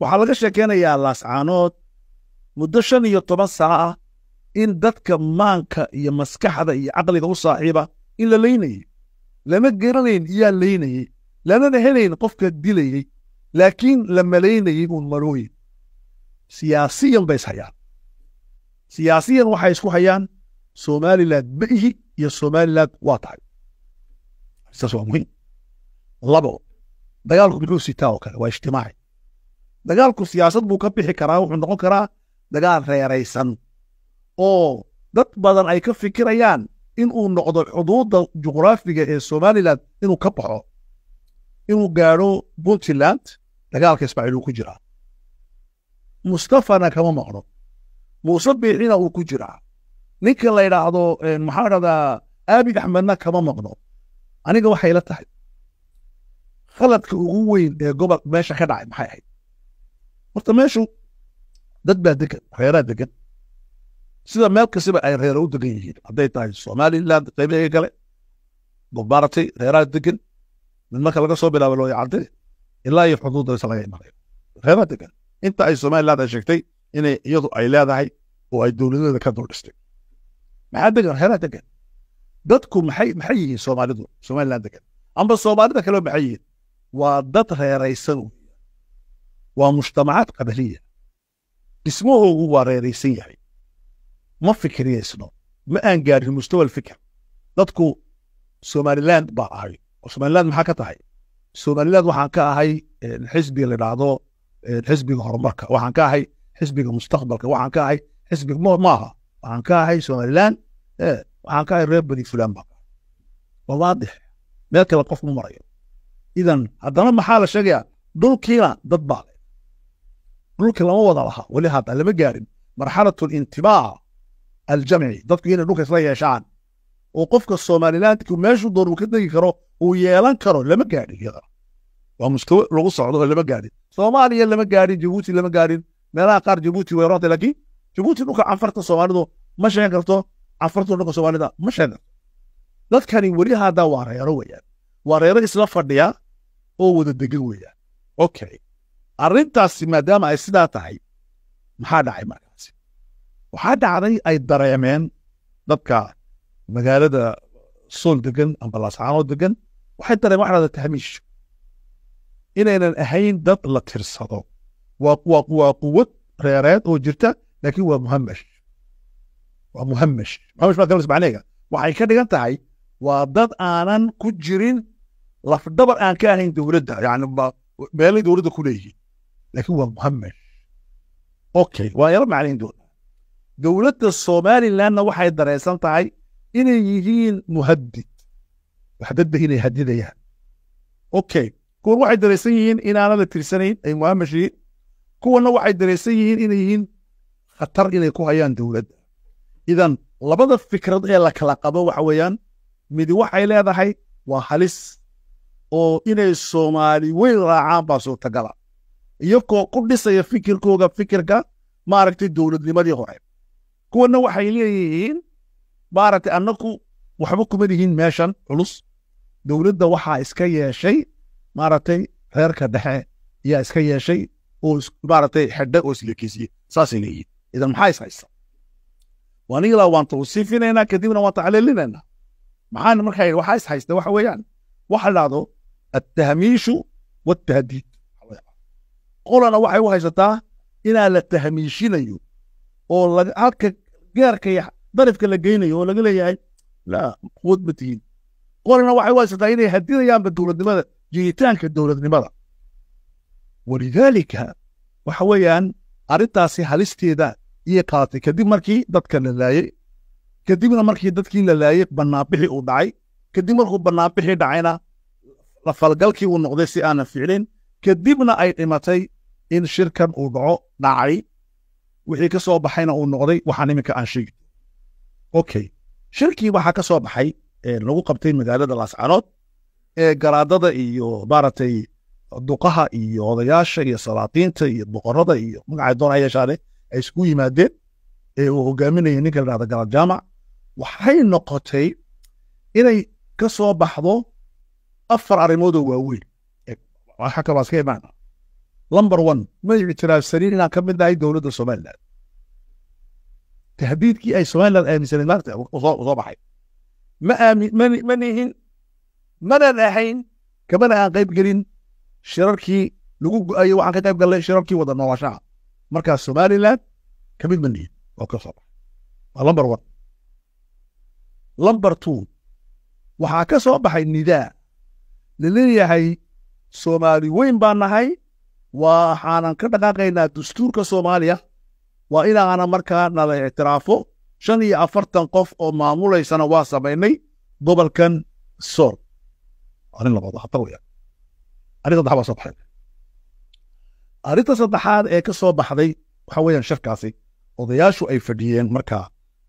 waxaa laga sheekeynayaa laascaanood muddo shan iyo toban sano ah in dadka maanka iyo maskaxda iyo caqliga u saaxiiba in la leynayey lama garanayn yaa leynayey lamana helayn qofka dilayey laakiin la malaynayey uun marooyin siyaasiyan bay ishayaan siyaasiyan waxay isku hayaan somalilan ma iyo somalilan waa tahay saas waa muhiim labo dagaalku muxuu sitaa oo kale waa ijtimaaci dagaalku siyaasad buu ka bixi karaa wuxuu noqon karaa dagaal reeraysan oo dad badan ay ka fikirayaan inuu noqdo xuduudda juqraafiga ee somalilan inuu ka baxo inuu gaadho puntland dagaalka ismaaciil uu ku jiraa mustafana kama maqno muuse biixina uu ku jiraa ninka la ydhaahdo maxaa dhahdaa aabi axmedna kama maqno aniga waxay la tahay khaladka ugu weyn ee gobolka meesha ka dhacay maxay ahayd horta meeshu dad baa degan reeraa degan sida meel kastaba ay reera u degan yihiin hadday tahay somalilan qaybaheega kale maratay reeraa degan mid marka laga soo bilaabo looya cadde ilaa iyo xuduudda laga imanayo reeraa degan inta ay somaliland ay sheegtay inay iyadu ay leedahay oo ay dowladeeda ka dul dhistay maxaa degan reeraa degan dadku maxay maxay yihiin soomaalidu somaliland degan amba soomaalida kaleo maxay yihiin waa dad reeraysan waa mujtamacaad qabaliya dhismahoogu waa reeraysan yahay ma fikiriyeysno ma aan gaarin mustawal fikir dadku somalilan baa ahay oo somalilan maxaa ka tahay somalilan waxaan ka ahay xisbiga la dhahdo xisbiga horumarka waxaan ka ahay xisbiga mustaqbalka waxaan ka ahay xisbiga maaha waxaan ka ahay somalilan waxaan ka ahay reer bani fulaan baa waa waadix meel kale qof ma marayo idan haddana maxaa la sheegayaa dhulkiina dad baa le dhulka lama wada laha weli haddaa lama gaarin marxalatu alintibaac aljamci dadku inay dhulka isla yeeshaan oo qofka somalilandku meeshu doon uu ka tegi karo uu yeelan karo lama gaadhin iyadana waa mustawe lagu socdo oo lama gaadhin soomaaliya lama gaadhin jibuuti lama gaarin meelaha qaar jibuuti way rootay laakiin jibuuti dhulka canfarta soomaalidu ma sheegan karto canfartu dhulka soomaalida ma sheegan karto dadkani weli hadda waa reero weeyaan waa reero isla fadhiya oo wada degan weeyaan okay arrintaasi maadaama ay sidaa tahay maxaa dhacay markaasi waxaa dhacday ay dareemeen dadka magaalada sool degan amba laascaanoo degan waxay dareen waxaada tahmiish inaynan ahayn dad la tirsado waa quwad reereed oo jirta laakiin waa muhamash waa muhamash muhamash baa kalasa ah macneega waxay ka dhigan tahay waa dad aanan ku jirin lafdhabar aan ka ahayn dowladda yani meelay dowladda ku leeyihiin laakiin waa muhamed okay waa yaro macalin doon dowladda somalilanna waxay dareensan tahay inay yihiin muhadid wax dadba inay hadidayaan okay kuwan waxay dareensan yihiin inaana la tirsanayn ay muhamed shihiin kuwanna waxay dareensan yihiin inay yihiin khatar inay ku hayaan dowladda idan labada fikrad ee la kala qabo waxa weeyaan midi waxay leedahay waa halis oo inay soomaali weyn raacaan baa suurtagala iyagoo ku dhisaya fikirkooga fikirka maaragtay dowladnimadii hore kuwana waxay leeyihiin maaragtay annagu waxba kuma nihiin meeshan culus dowladda waxaa iska yeeshay maaragtay reerka dhexe ayaa iska yeeshay oo maaragtay xedhe oo islekeysiyey saasay leeyihiin idan maxaa is haysa wanigilaa waan tawsiifinaynaa kadibna waan tacliilinaynaa maxaan markaa waxaa is waxa weeyaan waxa dhacdo attahmiishu waatahdiid qolana waxay u haysataa inaa la tahmiishinayo oo halka gaarka darifka la geynayo oo laga leeyahay la quwad ma tihiin qolana waxay u haysataa inay hadinayaanba dowladnimada jiritaanka dowladnimada walidaalika waxa weeyaan arrintaasi halisteeda iyo qaatay kadib markii dadka la laayey kadibna markii dadkii la laayey banaanbixii uu dhacay kadib markuu banaanbixii dhacayna la falgalkii uu noqday si aanan ficlin kadibna ay dhimatay in shirkan uu dhaco dhacay wixii ka soo baxayna uu noqday waxaan iminka aan sheegi okay shirkii waxaa ka soo baxay lagu qabtay magaalada laascanood ee garaadada iyo maaragtay duqaha iyo odayaasha iyo salaatiinta iyo boqorada iyo magacay doonaa ay isku yimaadeen ee uu hogaaminaya ninka la dhahda garaad jaamac waxay noqotay inay ka soo baxdo afar arrimoodoo waaweyn xakabaas ka imaana lomber one may ictiraafsanin inaan ka mid nahay dowladda somalilan tahdiidkii ay somalilan aaminsanayd maanta soo baxay ma ma nihin manaan ahayn kamana aan qayb gelin shirarkii lagu go-ayo waxaan ka qayb gallay shirarkii wada noolaanshaha markaa somalilan ka mid ma nihin oo ka soo baxay waa lomber one lomber two waxaa ka soo baxay nidaa laleeyahay soomaali weyn baa nahay waxaanan ka dhaqaaqaynaa dastuurka soomaaliya waa inaana markaa nala ictiraafo shan iyo afartan qof oo maamulaysana waa samaynay gobolkan sool arrinta saddexaad ee ka soo baxday waxa weeyaan shirkaasi odayaashu ay fadhiyeen markaa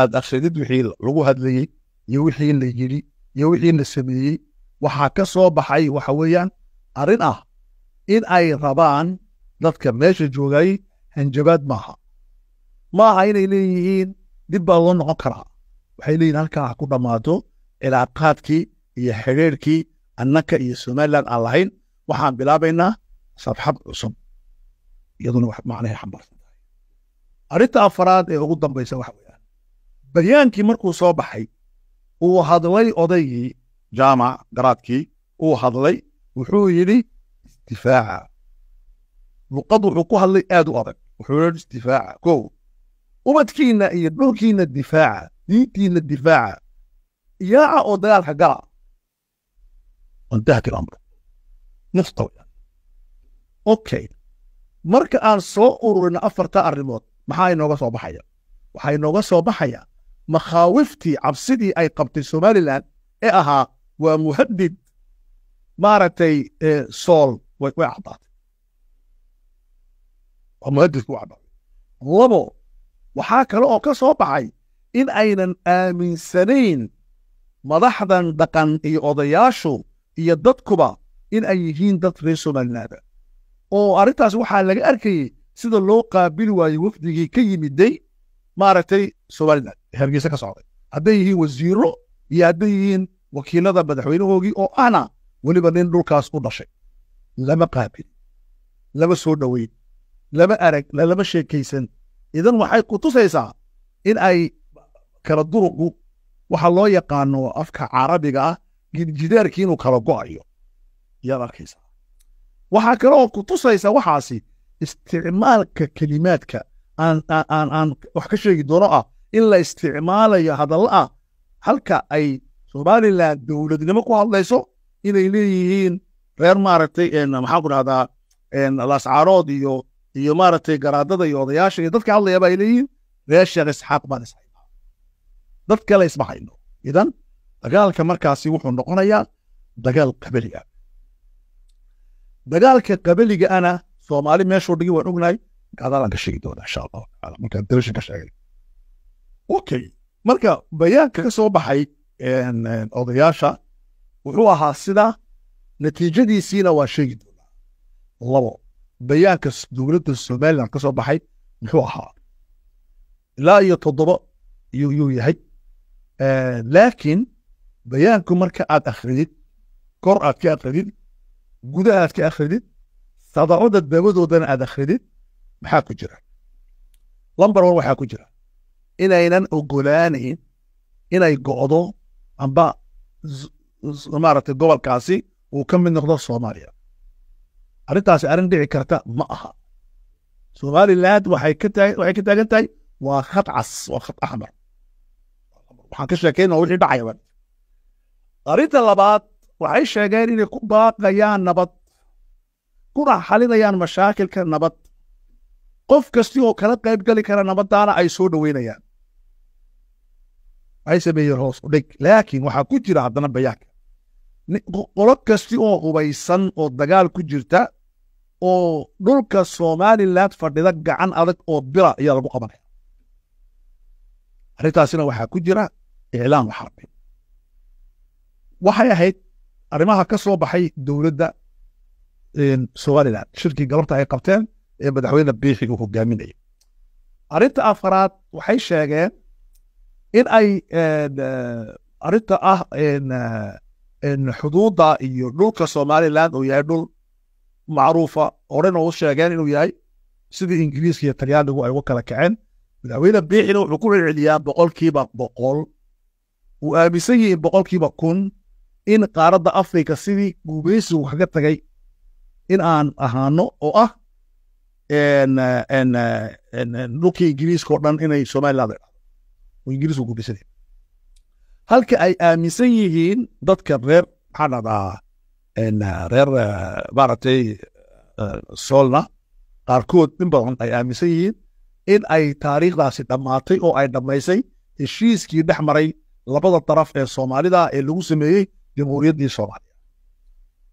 aad akhridid wixii lagu hadlayey iyo wixii la yidhi iyo wixii la sameeyey waxaa ka soo baxay waxa weeyaan arrin ah in ay rabaan dadka meesha joogay hanjabaad maaha maaha inay leeyihiin dib baa loo noqon karaa waxay leeyihin halkaa ha ku dhammaato cilaaqaadkii iyo xidhiirkii annaka iyo somaliland aan lahayn waxaan bilaabaynaa sabxad cusub iyaduna wax macnahay xambaarsan tahay arrinta afaraad ee ugu dambaysa waxa weeyaan baryaankii markuu soo baxay uu hadlay odaygii jaamac garaadkii uu hadlay wuxuu yidhi isdifaaca luqad wuxuu ku hadlay aad u adag wuxuulan isdifaaca kow ubadkiinna iyo dhulkiinna difaaca diintiinna difaaca yaaca oo dagaalka gala wantahaki lamr nafta okay marka aan soo ururina afarta arrimood maxaa inooga soo baxaya waxaa inooga soo baxaya makhaawiftii cabsidii ay qabtay somalilan ee ahaa waa muhadid maaragtay sool way cadaatay waa muhadisku caddaatay labo waxaa kale oo ka soo baxay in aynan aaminsanayn madaxdan dhaqan iyo odayaashu iyo dadkuba in ay yihiin dad reer somalilaada oo arrintaas waxaa laga arkayey sida loo qaabili waayey wafdigii ka yimiday maaragtay somalilan hergeysa ka socday hadday yihiin wasiiro iyo hadday yihiin wakiilada madaxweynahoogii oo ahna weliba nin dhulkaas u dhashay lama qaabin lama soo dhoweyn lama arag lama sheekaysan idan waxay kutusaysaa in ay kala duruqu waxa loo yaqaano afka carabiga ah jidjidaarkii inuu kala go'ayo ayaad arkaysaa waxaa kale oo tusaysa waxaasi isticmaalka kelimaadka aan wax ka sheegi doono ah in la isticmaalayo hadalla ah halka ay somalilan dowladnimo ku hadlayso inay leeyihiin reer maaragtay maxaan ku dhahdaa laascaarood iyo iyo maaragtay garaadada iyo odayaasha iyo dadka hadlaya baa ay reer sheekh isxaaq baan ishaynaa dad kale isma idan dagaalka markaasi wuxuu noqonayaa dagaal qabaliga ah. dagaalka qabaliga ana soomaali meeshuu dhigi waan ognahay gaadaalaan ka sheegi doonaa insha allahu taala markaan televishin ka sheegay okay marka bayaanka ka soo baxay odayaasha wuxuu ahaa sida natiijadiisiina waa sheegi doonaa labo bayaanka dowladda somaliland ka soo baxay muxuu ahaa ilaa iyo toddoba yuu yahay laakiin bayaanku marka aad akhridid kor aad ka akhridid gudaha aad ka akhridid sadacada daabadoodana aad akhridid maxaa ku jira lambar on waxaa ku jira inaynan ogolaanayn inay go-do amba maaragtay gobolkaasi uu ka mid noqdo soomaaliya arrintaasi arrin dhici karta ma aha somaliland waxay ka taagan tahay waa khad cas waa khad axmar waxaan ka sheekayna wixii dhacaya arrinta labaad waxay sheegeen inay ku baaqayaan nabad kuna xalinayaan mashaakilka nabad qof kasti oo kala qayb kara nabadaana ay soo dhoweynayaan waxay sameeyeen hoos u dhig laakiin waxaa ku jira haddana bayaanka qolo kasti oo hubaysan oo dagaal ku jirta oo dhulka somalilan fadhida gacan adag oo bira ayaa lagu qabanaya arrintaasina waxaa ku jira iclaanu xarbi waxay ahayd arrimaha ka soo baxay dowladda somalilan shirkii gabarta ay qabteen ee madaxweyne biixi hogaaminaya arrinta afaraad waxay sheegeen in ay arrinta ah xuduudda iyo dhulka somalilan uu yahay dhul macruufa horen u sheegeen inuu yahay sidii ingiriiska iyo talyaanigu ay ugu kala kaceen madaxweyne biixina wuxuu ku celceliyaa boqolkiiba boqol uu aaminsan yihin boqolkiiba kun in qaaradda afrika sidii guubeysigu kaga tagay in aan ahaano oo ah dhulkii ingiriiska oo dhan inay somaliland ay ingiriisku guubeysanayn halka ay aaminsan yihiin dadka reer canada reer eh, maaragtay eh, soolna qaarkood in badan ay aaminsan yihiin in ay taariikhdaasi dhammaatay oo ay dhammaysay heshiiskii dhex maray labada daraf ee soomaalida ee lagu sameeyey jamhuuriyaddii soomaaliya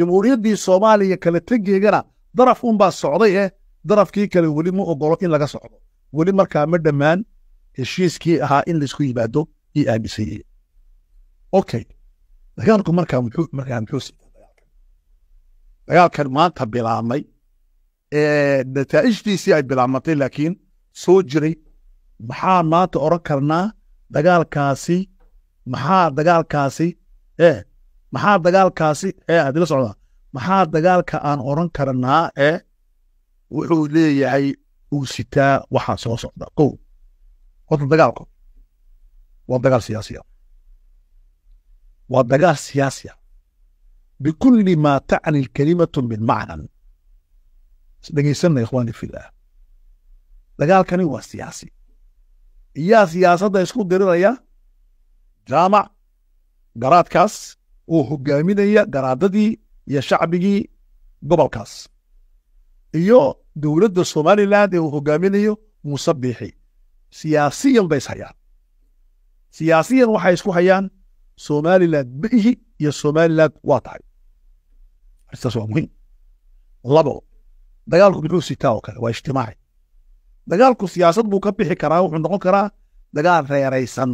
jamhuuriyaddii soomaaliya kala tegeegana daraf unbaa socday eh darafkii kale weli ma ogolo in laga socdo weli markaa ma dhammaan heshiiskii ahaa in laysku yimaado io yihiin okay dagaalku markaa markaa muxuu si dagaalkan maanta bilaabmay nataaijtiisii ay bilaabmatay laakiin soo jiray maxaa maanta oran karnaa dagaalkaasi maxaa dagaalkaasi e maxaa dagaalkaasi e adila socdaa maxaa dagaalka aan oran karnaa ee wuxuu leeyahay uu sitaa waxaa soo socda ko horta dagaalku waa dagaal siyaasiya waa dagaal siyaasiya ah bikulli maa tacni lkalimatu min macnan isdhegaysanna ikhwaani filah dagaalkani waa siyaasi iyaa siyaasadda isku diriraya jaamac garaadkaas oo hogaaminaya garaadadii iyo shacbigii gobolkaas iyo dowladda somalilan ee uu hogaaminayo muuse biixi siyaasiyan bay ishayaan siyaasiyan waxay isku hayaan somalilan beihi iyo somalilan waa tahay arrintaas waa muhiim labo dagaalku muxuu sitaa oo kale waa ijtimaaci dagaalku siyaasad buu ka bixi karaa wuxuu noqon karaa dagaal reeraysan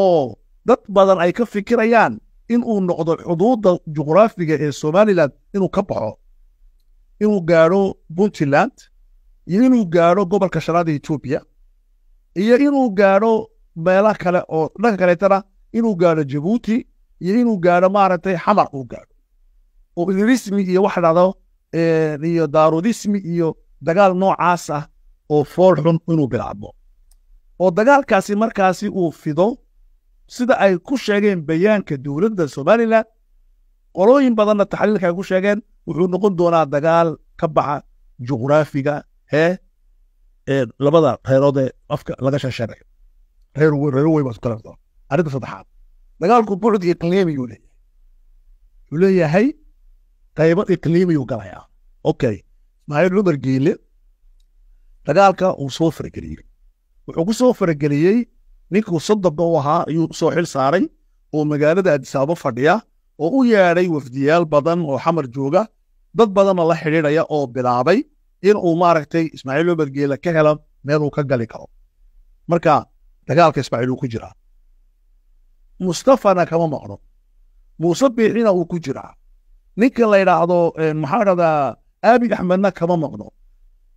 oo dad badan ay ka fikirayaan inuu noqdo xuduudda juqraafiga ee somalilan inuu ka baxo inuu gaadho puntland iyo inuu gaadho gobolka shanaada etoobiya iyo inuu gaadho meelo kale oo dhanka kaleetana inuu gaaro jabuuti iyo inuu gaaro maaragtay xamar uu gaaro oo idrismi iyo wax dhado iyo daarudismi iyo dagaal noocaas ah oo fool xun inuu bilaabo oo dagaalkaasi markaasi uu fido sida ay ku sheegeen bayaanka dowladda somalilan qolooyin badanna taxliilka ay ku sheegeen wuxuu noqon doonaa dagaal ka baxa juqraafiga hee labada reerood ee afka laga shashanayo reer reerowey baa isku kala arrinta saddexaad dagaalku bucd iqliimiyuu leeyahay wuxuu leeyahay qaybo iqliimiyuu galayaa okay ismaaciil cumar giile dagaalka uu soo farageliyey wuxuu ku soo farageliyey ninkuu sodobka u ahaa ayuu soo xil saaray oo magaalada addisaabo fadhiya oo u yeedhay wafdiyaal badan oo xamar jooga dad badanna la xidhiidhaya oo bilaabay inuu maaragtay ismaaciil cumar giile ka helo meeluu ka gali karo marka dagaalka ismaaciil uu ku jiraa mustafana kama maqno muuse biixina uu ku jiraa ninka la yidhaahdo maxaa dhahdaa aabi axmedna kama maqno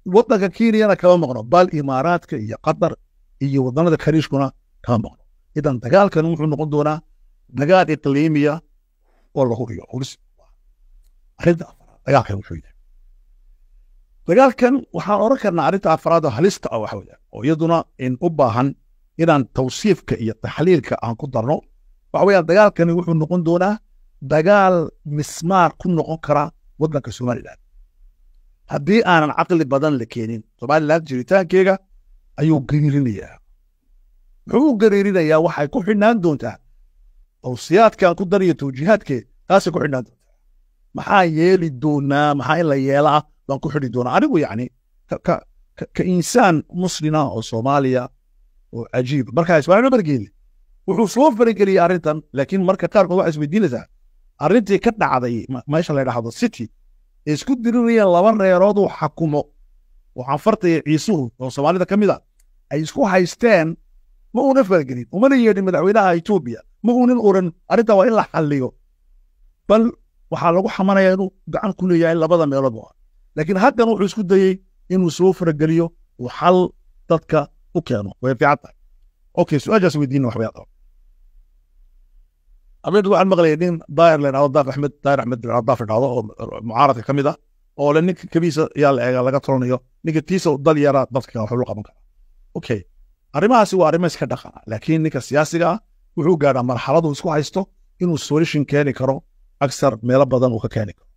waddanka kenyana kama maqno bal imaaraadka iyo qatar iyo waddanada kariishkuna kama maqno idan dagaalkan wuxuu noqon doonaa dagaal iqliimiya oo lagu dhigo dagaalkan waxaan oran karnaa arrinta afraadoo halista ah waxa weeyaan oo iyaduna in u baahan inaan tawsiifka iyo taxliilka aan ku darno waxaweyaan dagaalkani wuxuu noqon doonaa dagaal mismaar ku noqon kara wadanka somalilan haddii aanan caqli badan la keenin somalilan jiritaankeega ayuu gariirinayaa muxuu u gariirinayaa waxay ku xidhnaan doontaa tawsiyaadkan ku dariyo tawjiihaadkeed taasay ku xidhnaan doontaa maxaa yeeli doonaa maxaa in la yeelaa baan ku xidhi doonaa anigu yacni ka insaan muslima ah oo soomaaliya oo cajiib markaa ismaalilan bargeeli wuxuu soo farageliyey arrintan laakiin marka qaarkood waxaa isweydiinaysaa arrintii ka dhacday meesha la dhahdo city ee isku dirinayeen laba reerooduu xakumo oo anfarta iyo ciisuhu oo soomaalida ka mid a ah, ay isku haysteen ma uuna faragelin umana yeedhin madaxweynaha etoobiya ma uunan oran arrinta waa in la xalliyo bal waxaa lagu xamanayaa inuu gacan ku leeyahay labada meelood ah. laakiin haddan wuxuu isku dayey inuu soo farageliyo uu xal dadka u keeno way fiican tahay okay su-aashaas weydiina waxbay aqaba habeen waxaan maqlayay nin daayir la idhahdo daaf axmed daayir axmed la daaf idhahdo oo mucaaradka ka mid ah oo le ninka kabiisa yaa la eega laga tolanayo ninka tiisa dal yaraa dadka kale waxuu la qaban karaa okay arrimahaasi waa arrimo iska dhaqana laakiin ninka siyaasiga ah wuxuu gaadhaa marxaladu isku haysto inuu solution keeni karo aksar meelo badan uu ka keeni